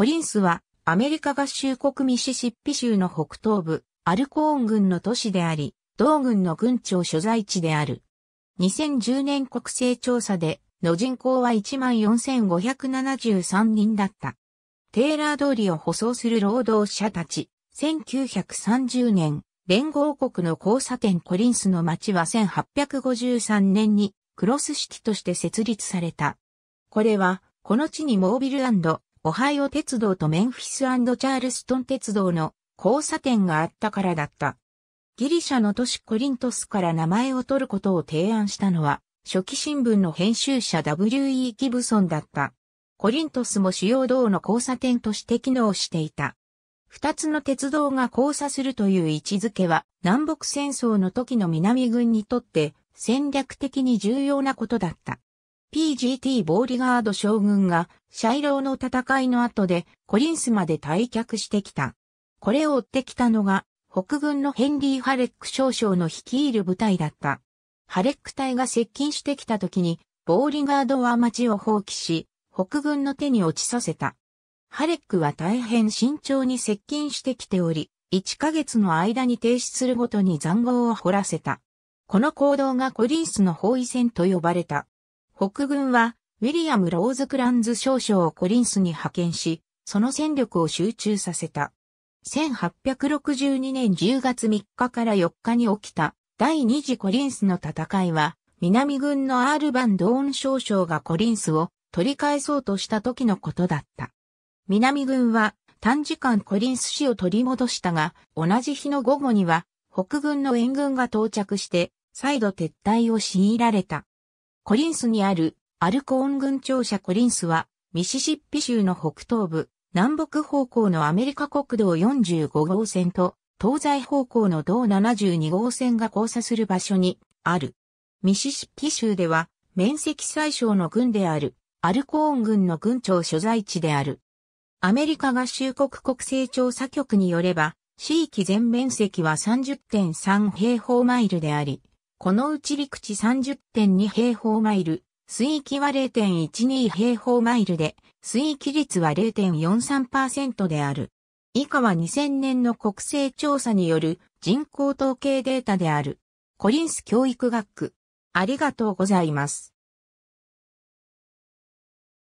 コリンスはアメリカ合衆国ミシシッピ州の北東部、アルコーン郡の都市であり、同郡の郡庁所在地である。2010年国勢調査で、の人口は14,573人だった。テーラー通りを舗装する労働者たち、1930年、連合国の交差点コリンスの町は1853年にクロスシティとして設立された。これは、この地にモービルオハイオ鉄道とメンフィスチャールストン鉄道の交差点があったからだった。ギリシャの都市コリントスから名前を取ることを提案したのは、初期新聞の編集者 W.E. ギブソンだった。コリントスも主要道の交差点として機能していた。二つの鉄道が交差するという位置づけは、南北戦争の時の南軍にとって戦略的に重要なことだった。PGT ボーリガード将軍が、シャイローの戦いの後で、コリンスまで退却してきた。これを追ってきたのが、北軍のヘンリー・ハレック少将の率いる部隊だった。ハレック隊が接近してきた時に、ボーリガードは町を放棄し、北軍の手に落ちさせた。ハレックは大変慎重に接近してきており、1ヶ月の間に停止するごとに残壕を掘らせた。この行動がコリンスの包囲戦と呼ばれた。北軍は、ウィリアム・ローズ・クランズ少将をコリンスに派遣し、その戦力を集中させた。1862年10月3日から4日に起きた第二次コリンスの戦いは、南軍のアールバン・ドーン少将がコリンスを取り返そうとした時のことだった。南軍は短時間コリンス市を取り戻したが、同じ日の午後には北軍の援軍が到着して、再度撤退を強いられた。コリンスにあるアルコーン軍庁舎コリンスはミシシッピ州の北東部、南北方向のアメリカ国道45号線と東西方向の道72号線が交差する場所にある。ミシシッピ州では面積最小の軍であるアルコーン軍の軍庁所在地である。アメリカ合衆国国勢調査局によれば、地域全面積は30.3平方マイルであり、このうち陸地30.2平方マイル、水域は0.12平方マイルで、水域率は0.43%である。以下は2000年の国勢調査による人口統計データである。コリンス教育学区。ありがとうございます。